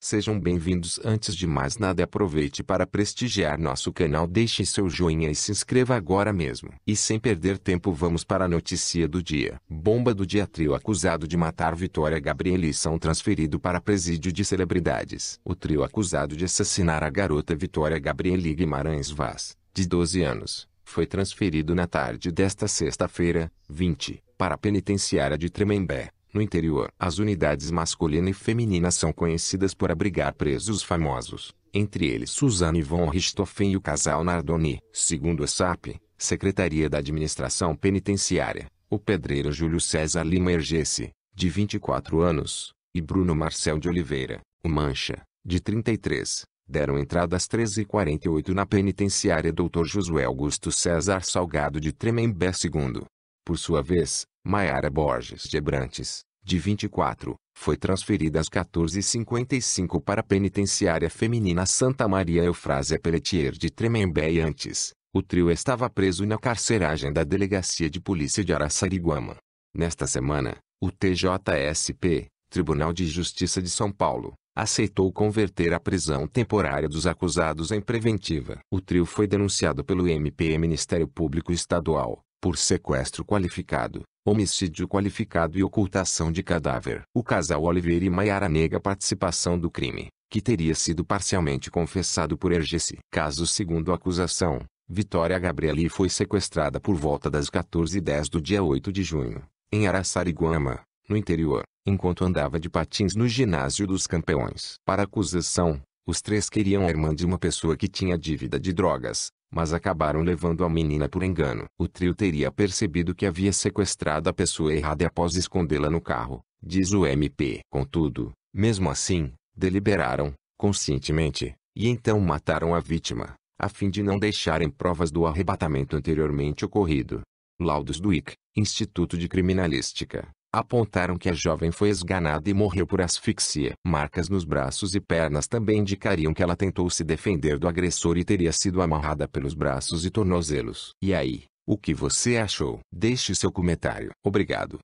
Sejam bem-vindos. Antes de mais nada, aproveite para prestigiar nosso canal. Deixe seu joinha e se inscreva agora mesmo. E sem perder tempo, vamos para a notícia do dia. Bomba do dia trio acusado de matar Vitória Gabrieli são transferido para presídio de celebridades. O trio acusado de assassinar a garota Vitória Gabrieli Guimarães Vaz, de 12 anos, foi transferido na tarde desta sexta-feira, 20, para a penitenciária de Tremembé no interior, as unidades masculina e feminina são conhecidas por abrigar presos famosos, entre eles Suzanne von Richthofen e o casal Nardoni. Segundo a SAP, Secretaria da Administração Penitenciária, o pedreiro Júlio César Lima Ergesse, de 24 anos, e Bruno Marcel de Oliveira, o Mancha, de 33, deram entrada às 13h48 na penitenciária Dr. Josué Augusto César Salgado de Tremembé II. Por sua vez, Maiara Borges de Abrantes, de 24, foi transferida às 14h55 para a penitenciária feminina Santa Maria Eufrásia Pelletier de Tremembé e antes, o trio estava preso na carceragem da Delegacia de Polícia de Araçariguama. Nesta semana, o TJSP, Tribunal de Justiça de São Paulo, aceitou converter a prisão temporária dos acusados em preventiva. O trio foi denunciado pelo MP Ministério Público Estadual por sequestro qualificado, homicídio qualificado e ocultação de cadáver. O casal Oliveira e Maiara nega participação do crime, que teria sido parcialmente confessado por Ergesse. Caso segundo a acusação, Vitória Gabrieli foi sequestrada por volta das 14h10 do dia 8 de junho, em Araçariguama, no interior, enquanto andava de patins no ginásio dos campeões. Para a acusação, os três queriam a irmã de uma pessoa que tinha dívida de drogas, mas acabaram levando a menina por engano. O trio teria percebido que havia sequestrado a pessoa errada após escondê-la no carro, diz o MP. Contudo, mesmo assim, deliberaram, conscientemente, e então mataram a vítima, a fim de não deixarem provas do arrebatamento anteriormente ocorrido. Laudos do IC, Instituto de Criminalística apontaram que a jovem foi esganada e morreu por asfixia. Marcas nos braços e pernas também indicariam que ela tentou se defender do agressor e teria sido amarrada pelos braços e tornozelos. E aí, o que você achou? Deixe seu comentário. Obrigado.